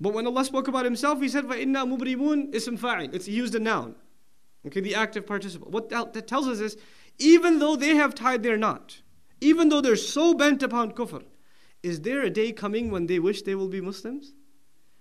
But when Allah spoke about Himself, He said, فَإِنَّا mubrimun ism fa'il. It's used a noun. Okay, the active participle. What that tells us is, even though they have tied their knot, even though they're so bent upon kufr, is there a day coming when they wish they will be Muslims?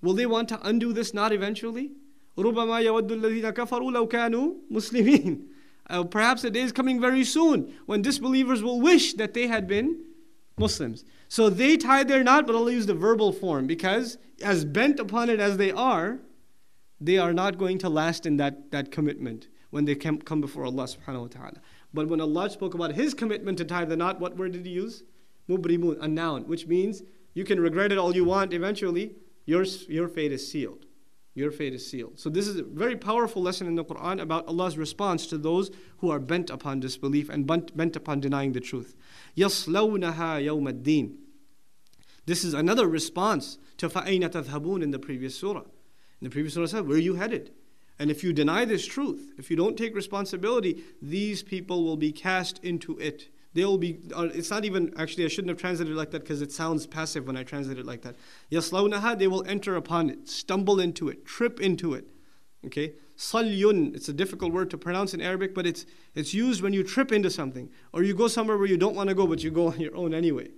Will they want to undo this knot eventually? Muslimin. uh, perhaps a day is coming very soon when disbelievers will wish that they had been Muslims. So they tie their knot, but only use the verbal form because, as bent upon it as they are, they are not going to last in that, that commitment when they come, come before Allah subhanahu wa ta'ala. But when Allah spoke about His commitment to tie the knot, what word did He use? Mubrimun, a noun, which means you can regret it all you want eventually, your, your fate is sealed your fate is sealed. So, this is a very powerful lesson in the Quran about Allah's response to those who are bent upon disbelief and bent, upon denying the truth. يَصْلَوْنَهَا يَوْمَ الدِّينِ This is another response to فَأَيْنَ تَذْهَبُونَ in the previous surah. In the previous surah said, Where are you headed? And if you deny this truth, if you don't take responsibility, these people will be cast into it they'll be, uh, it's not even, actually, I shouldn't have translated like that because it sounds passive when I translate it like that. Yaslawnaha, they will enter upon it, stumble into it, trip into it. Okay? Salyun, it's a difficult word to pronounce in Arabic, but it's, it's used when you trip into something or you go somewhere where you don't want to go, but you go on your own anyway.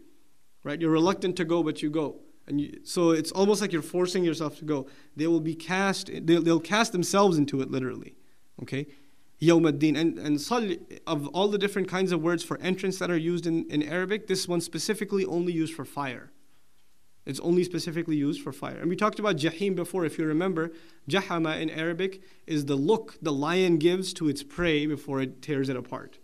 Right? You're reluctant to go, but you go. And you, so it's almost like you're forcing yourself to go. They will be cast, they'll, they'll cast themselves into it literally. Okay? Yawmuddin. And, and of all the different kinds of words for entrance that are used in, in Arabic, this one specifically only used for fire. It's only specifically used for fire. And we talked about Jahim before, if you remember. Jahama in Arabic is the look the lion gives to its prey before it tears it apart.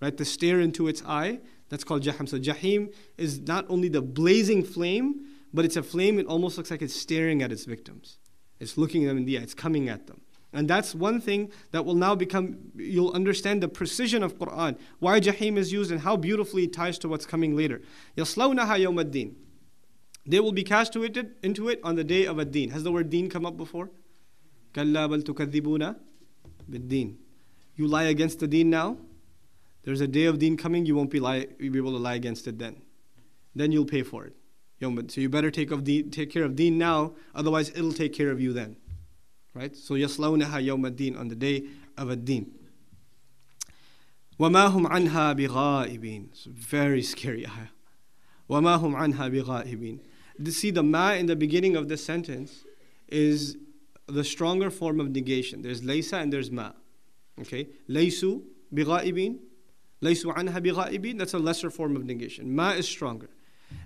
Right? The stare into its eye, that's called Jaham. So Jahim is not only the blazing flame, but it's a flame, it almost looks like it's staring at its victims. It's looking them in the eye, it's coming at them. And that's one thing that will now become, you'll understand the precision of Quran, why Jahim is used and how beautifully it ties to what's coming later. يَصْلَوْنَهَا يَوْمَ They will be cast into it on the day of ad din Has the word deen come up before? كَلَّا بَلْ تُكَذِّبُونَ din You lie against the deen now? There's a day of deen coming, you won't be, lie, you'll be able to lie against it then. Then you'll pay for it. So you better take, of deen, take care of deen now, otherwise it'll take care of you then right? So yaslawnaha yawm ad-din on the day of ad-din. وَمَا هُمْ عَنْهَا بِغَائِبِينَ It's very scary ayah. وَمَا هُمْ عَنْهَا بِغَائِبِينَ see the ma in the beginning of this sentence is the stronger form of negation. There's laysa and there's ma. Okay? Laysu bighaibin. Laysu anha bighaibin. That's a lesser form of negation. Ma is stronger.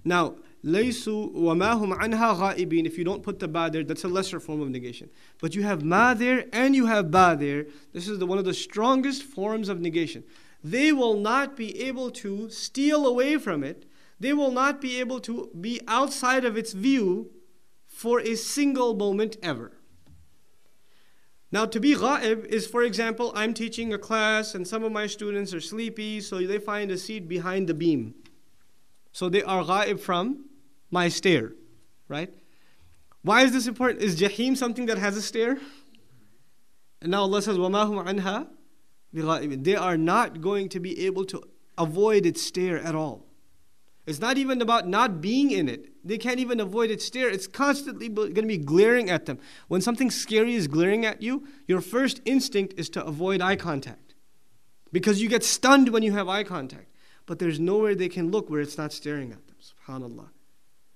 Now, لَيْسُوا وَمَا هُمْ عَنْهَا غَائِبِينَ If you don't put the ba there, that's a lesser form of negation. But you have ma there and you have ba there. This is the, one of the strongest forms of negation. They will not be able to steal away from it. They will not be able to be outside of its view for a single moment ever. Now, to be غائب is, for example, I'm teaching a class and some of my students are sleepy, so they find a seat behind the beam. So they are غائب from my stair, right? Why is this important? Is Jahim something that has a stair? And now Allah says, وَمَا هُمْ عَنْهَا They are not going to be able to avoid its stare at all. It's not even about not being in it. They can't even avoid its stare. It's constantly going to be glaring at them. When something scary is glaring at you, your first instinct is to avoid eye contact because you get stunned when you have eye contact. But there's nowhere they can look where it's not staring at them. SubhanAllah.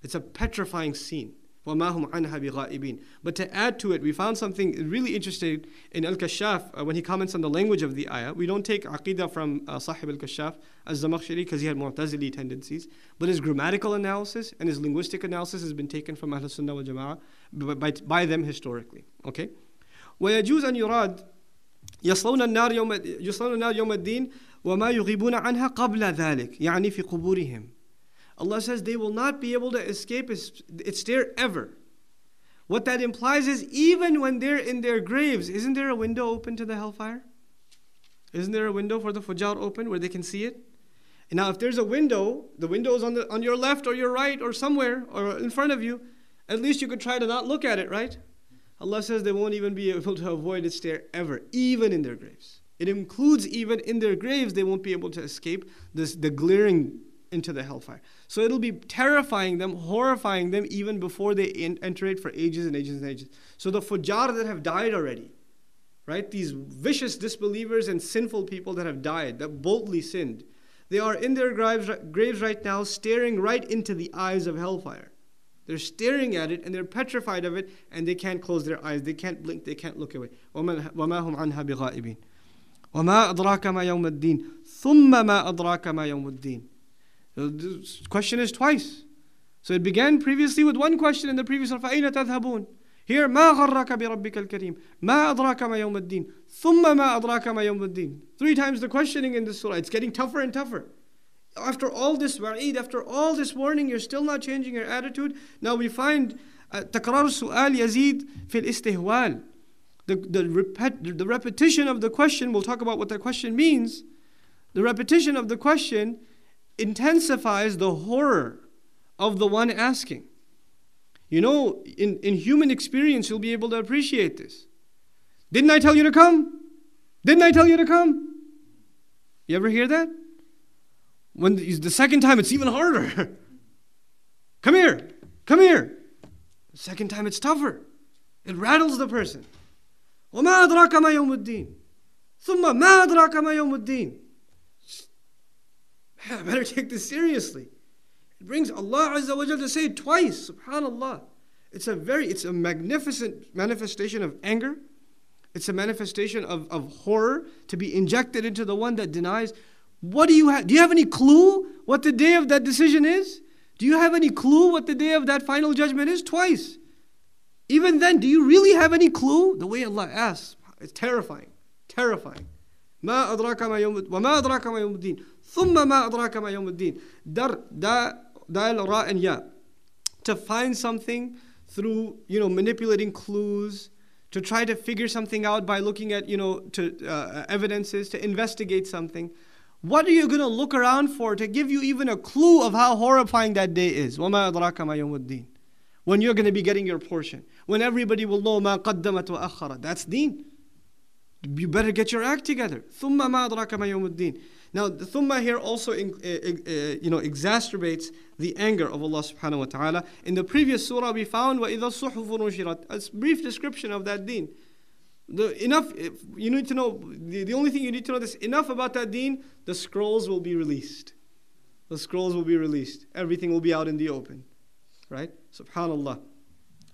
It's a petrifying scene. But to add to it, we found something really interesting in Al Kashaf uh, when he comments on the language of the ayah. We don't take Aqidah from uh, Sahib Al Kashaf as Zamakhshari because he had Mu'tazili tendencies, but his grammatical analysis and his linguistic analysis has been taken from Ahl Sunnah wa Jama'ah by, by, by them historically. Okay? ويجوز أن يراد يصلون النار يصلون النار يوم الدين وما يغيبون عنها قبل ذلك يعني في قبورهم Allah says they will not be able to escape its, its stare ever. What that implies is even when they're in their graves, isn't there a window open to the hellfire? Isn't there a window for the fajr open where they can see it? And now, if there's a window, the window is on, the, on your left or your right or somewhere or in front of you, at least you could try to not look at it, right? Allah says they won't even be able to avoid its stare ever, even in their graves. It includes even in their graves, they won't be able to escape this, the glaring into the hellfire. So it'll be terrifying them, horrifying them even before they enter it for ages and ages and ages. So the fujar that have died already, right? These vicious disbelievers and sinful people that have died, that boldly sinned, they are in their graves right now, staring right into the eyes of hellfire. They're staring at it and they're petrified of it and they can't close their eyes. They can't blink, they can't look away. وَمَا هُمْ عَنْهَا بِغَائِبِينَ وما أدراك ما يوم الدين ثم ما أدراك ما يوم الدين the question is twice. So it began previously with one question in the previous one, فَأَيْنَ تَذْهَبُونَ Here, مَا غَرَّكَ بِرَبِّكَ الْكَرِيمِ مَا أَدْرَاكَ مَا يَوْمَ الدِّينِ ثُمَّ مَا أَدْرَاكَ مَا يَوْمَ الدِّينِ Three times the questioning in this surah. It's getting tougher and tougher. After all this wa'id, after all this warning, you're still not changing your attitude. Now we find تكرار السؤال يزيد في الاستهوال. The, the, repet, the repetition of the question, we'll talk about what the question means. The repetition of the question intensifies the horror of the one asking. You know, in, in human experience, you'll be able to appreciate this. Didn't I tell you to come? Didn't I tell you to come? You ever hear that? When the, the second time, it's even harder. come here, come here. The second time, it's tougher. It rattles the person. وما أدراك ما يوم الدين ثم ما أدراك ما يوم الدين I better take this seriously. It brings Allah Azza wa to say it twice, subhanAllah. It's a very, it's a magnificent manifestation of anger. It's a manifestation of, of horror to be injected into the one that denies. What do you have? Do you have any clue what the day of that decision is? Do you have any clue what the day of that final judgment is? Twice. Even then, do you really have any clue? The way Allah asks, it's terrifying. Terrifying. ما أدراك ما يوم وما أدراك ما يوم الدين ثم ما أدراك ما يوم الدين در دا دال to find something through you know manipulating clues to try to figure something out by looking at you know to uh, evidences to investigate something what are you going to look around for to give you even a clue of how horrifying that day is وما أدراك ما يوم الدين when you're going to be getting your portion when everybody will know ما قدمت وأخرت that's deen you better get your act together. Now, the thumma here also uh, uh, you know, exacerbates the anger of Allah subhanahu wa ta'ala. In the previous surah, we found وَإِذَا الصُّحُفُ نُشِرَتْ A brief description of that deen. The, enough, uh, you need to know, the, the only thing you need to know is enough about that deen, the scrolls will be released. The scrolls will be released. Everything will be out in the open. Right? SubhanAllah.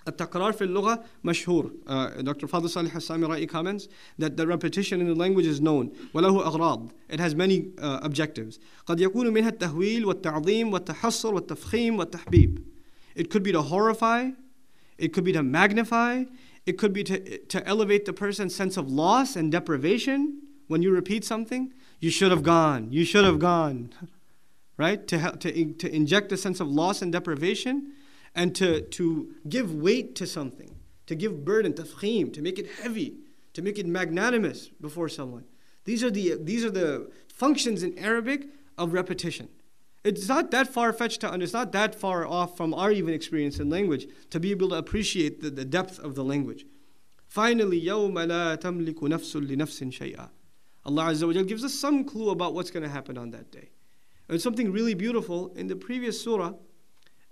التكرار في اللغة مشهور. Uh, Dr. Fadl Salih Hassami comments that the repetition in the language is known وله أغراض. It has many uh, objectives. قد يكون منها التهويل والتعظيم والتحصر والتفخيم والتحبيب. It could be to horrify, it could be to magnify, it could be to, to elevate the person's sense of loss and deprivation when you repeat something. You should have gone, you should have gone. right? To, to, to inject a sense of loss and deprivation and to, to give weight to something, to give burden, tafkhim, to make it heavy, to make it magnanimous before someone. These are the, these are the functions in Arabic of repetition. It's not that far fetched to understand, it's not that far off from our even experience in language to be able to appreciate the, the depth of the language. Finally, يَوْمَ لَا تَمْلِكُ نَفْسٌ لِنَفْسٍ شَيْئًا Allah Azza wa gives us some clue about what's going to happen on that day. And something really beautiful in the previous surah,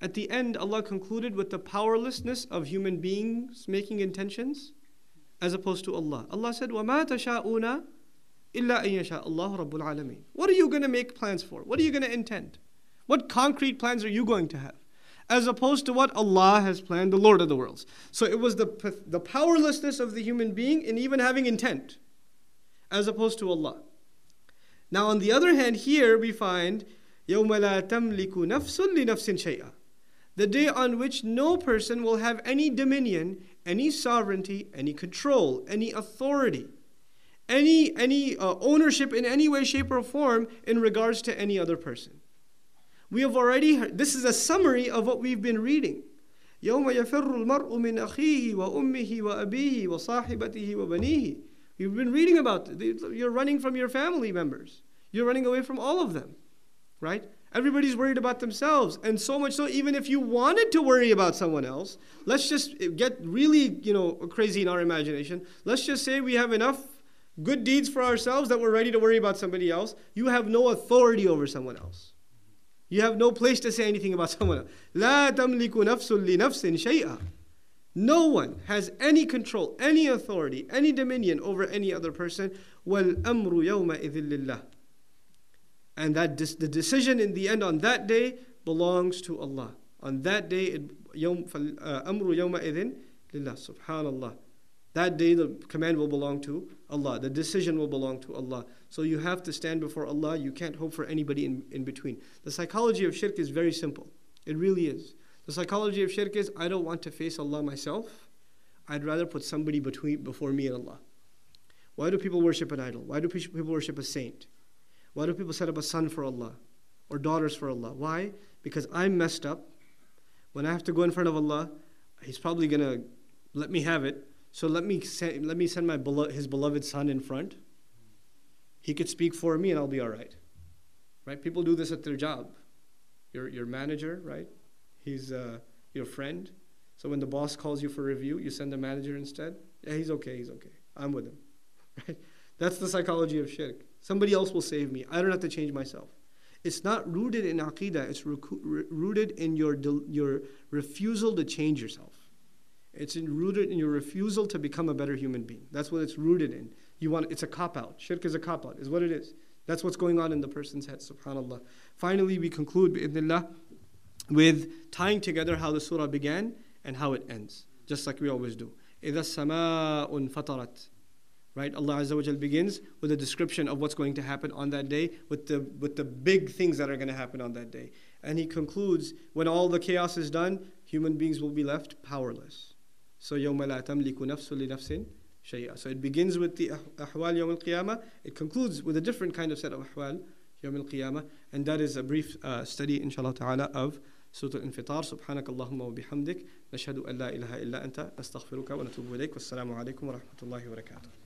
at the end, Allah concluded with the powerlessness of human beings making intentions as opposed to Allah. Allah said, وَمَا تَشَاءُونَ إِلَّا أَن يَشَاءَ اللَّهُ رَبُّ الْعَالَمِينَ What are you going to make plans for? What are you going to intend? What concrete plans are you going to have? As opposed to what Allah has planned, the Lord of the worlds. So it was the, the powerlessness of the human being in even having intent as opposed to Allah. Now on the other hand, here we find يَوْمَ لَا تَمْلِكُ نَفْسٌ لِنَفْسٍ شَيْئًا the day on which no person will have any dominion, any sovereignty, any control, any authority, any, any uh, ownership in any way, shape, or form in regards to any other person. We have already heard, this is a summary of what we've been reading. يوم يفر المرء من أخيه وأمه وأبيه وصاحبته وبنيه You've been reading about it. You're running from your family members. You're running away from all of them, right? Everybody's worried about themselves. And so much so, even if you wanted to worry about someone else, let's just get really, you know, crazy in our imagination. Let's just say we have enough good deeds for ourselves that we're ready to worry about somebody else. You have no authority over someone else. You have no place to say anything about someone else. لا تملك نفس لنفس شيئا. No one has any control, any authority, any dominion over any other person. وَالْأَمْرُ يَوْمَئِذٍ لِلَّهِ and that the decision in the end on that day belongs to Allah. On that day, uh, amru yawma idhin lillah. Subhanallah. That day, the command will belong to Allah. The decision will belong to Allah. So you have to stand before Allah. You can't hope for anybody in, in between. The psychology of shirk is very simple. It really is. The psychology of shirk is I don't want to face Allah myself. I'd rather put somebody between before me and Allah. Why do people worship an idol? Why do people worship a saint? Why do people set up a son for Allah or daughters for Allah? Why? Because I'm messed up. When I have to go in front of Allah, He's probably going to let me have it. So let me, send, let me send my belo- His beloved son in front. He could speak for me and I'll be all right. Right? People do this at their job. Your, your manager, right? He's uh, your friend. So when the boss calls you for review, you send the manager instead. Yeah, he's okay, he's okay. I'm with him. Right? That's the psychology of shirk. Somebody else will save me. I don't have to change myself. It's not rooted in aqidah, it's rooted in your, your refusal to change yourself. It's in, rooted in your refusal to become a better human being. That's what it's rooted in. You want it's a cop out. Shirk is a cop out, is what it is. That's what's going on in the person's head, subhanAllah. Finally, we conclude with tying together how the surah began and how it ends, just like we always do. إِذَا السَّمَاءُ Right? Allah Azza wa Jal begins with a description of what's going to happen on that day, with the, with the big things that are going to happen on that day. And He concludes when all the chaos is done, human beings will be left powerless. So, يَوْمَ لَا تَمْلِكُ نَفْسٌ لِنَفْسٍ شَيْئًا So it begins with the ah, ahwal yawm al-qiyamah. It concludes with a different kind of set of ahwal yawm al-qiyamah. And that is a brief uh, study, inshallah ta'ala, of سورة الانفطار سبحانك اللهم وبحمدك نشهد أن لا إله إلا أنت نستغفرك ونتوب إليك والسلام عليكم ورحمة الله وبركاته